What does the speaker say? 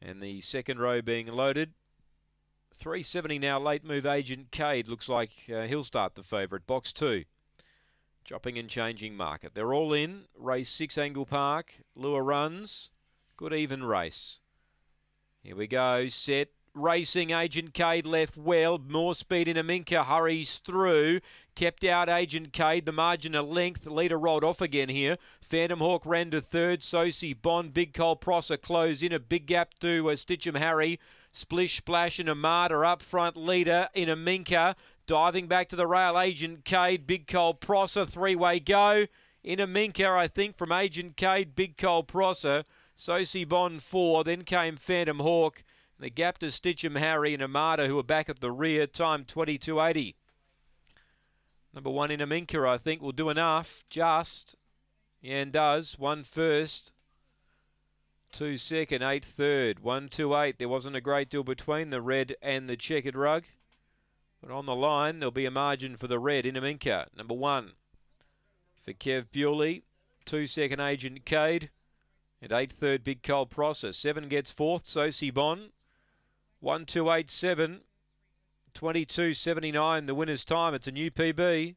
And the second row being loaded. 370 now, late move agent Cade. Looks like uh, he'll start the favourite. Box two. Chopping and changing market. They're all in. Race six, Angle Park. Lure runs. Good even race. Here we go. Set racing. Agent Cade left well. More speed in Aminka hurries through. Kept out Agent Cade. The margin a length. leader rolled off again here. Phantom Hawk ran to third. Sosi Bond, Big Cole Prosser close in. A big gap to uh, Stitcham Harry. Splish Splash and Amada up front leader in Aminka. Diving back to the rail, Agent Cade, Big Cole Prosser, three-way go. In Aminka, I think, from Agent Cade, Big Cole Prosser. Sosi Bond four, then came Phantom Hawk the gap to Stitcham, Harry and Amada, who are back at the rear, time 22.80. Number one in Aminka, I think, will do enough. Just. Yan does. One first. Two second. Eight third. One, two, eight. There wasn't a great deal between the red and the checkered rug. But on the line, there'll be a margin for the red in Aminka. Number one for Kev Bewley. Two second agent Cade. And eight third Big Cole Prosser. Seven gets fourth, so Bon. 1287, 2279, the winner's time. It's a new PB.